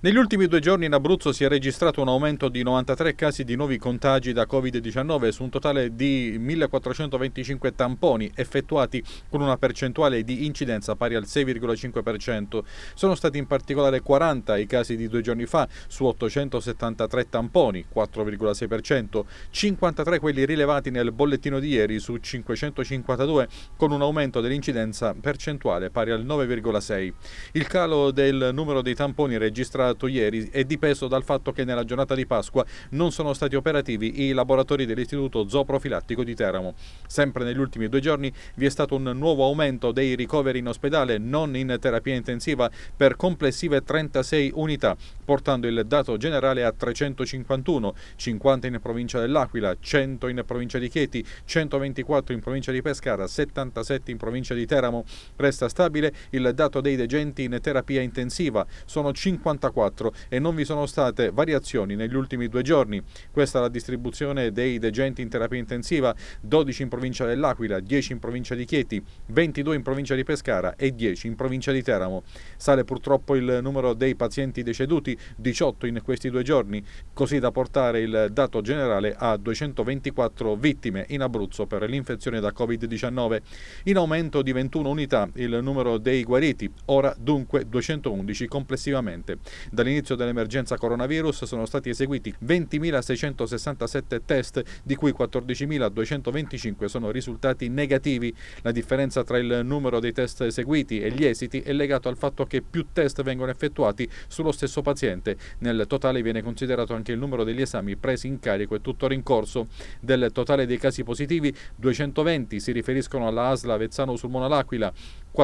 Negli ultimi due giorni in Abruzzo si è registrato un aumento di 93 casi di nuovi contagi da Covid-19 su un totale di 1425 tamponi effettuati con una percentuale di incidenza pari al 6,5%. Sono stati in particolare 40 i casi di due giorni fa su 873 tamponi, 4,6%, 53 quelli rilevati nel bollettino di ieri su 552 con un aumento dell'incidenza percentuale pari al 9,6%. Il calo del numero dei tamponi registrato dichiarato ieri è dipeso dal fatto che nella giornata di Pasqua non sono stati operativi i laboratori dell'Istituto Zooprofilattico di Teramo. Sempre negli ultimi due giorni vi è stato un nuovo aumento dei ricoveri in ospedale non in terapia intensiva per complessive 36 unità, portando il dato generale a 351, 50 in provincia dell'Aquila, 100 in provincia di Chieti, 124 in provincia di Pescara, 77 in provincia di Teramo. Resta stabile il dato dei degenti in terapia intensiva, sono 54 2024 e non vi sono state variazioni negli ultimi due giorni. Questa è la distribuzione dei degenti in terapia intensiva, 12 in provincia dell'Aquila, 10 in provincia di Chieti, 22 in provincia di Pescara e 10 in provincia di Teramo. Sale purtroppo il numero dei pazienti deceduti, 18 in questi due giorni, così da portare il dato generale a 224 vittime in Abruzzo per l'infezione da Covid-19. In aumento di 21 unità il numero dei guariti, ora dunque 211 complessivamente. Dall'inizio dell'emergenza coronavirus sono stati eseguiti 20.667 test, di cui 14.225 sono risultati negativi. La differenza tra il numero dei test eseguiti e gli esiti è legata al fatto che più test vengono effettuati sullo stesso paziente. Nel totale viene considerato anche il numero degli esami presi in carico e tuttora in corso. Del totale dei casi positivi, 220 si riferiscono alla ASLA Vezzano sul Mona L'Aquila,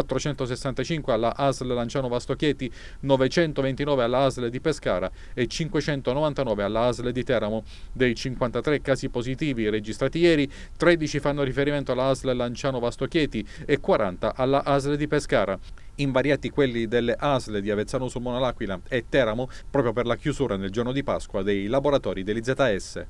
465 alla ASL Lanciano Vastochieti, 929 alla ASL di Pescara e 599 alla ASL di Teramo. Dei 53 casi positivi registrati ieri, 13 fanno riferimento alla ASL Lanciano Vastochieti e 40 alla ASL di Pescara invariati quelli delle ASL di Avezzano sul L'Aquila e Teramo proprio per la chiusura nel giorno di Pasqua dei laboratori dell'IZS.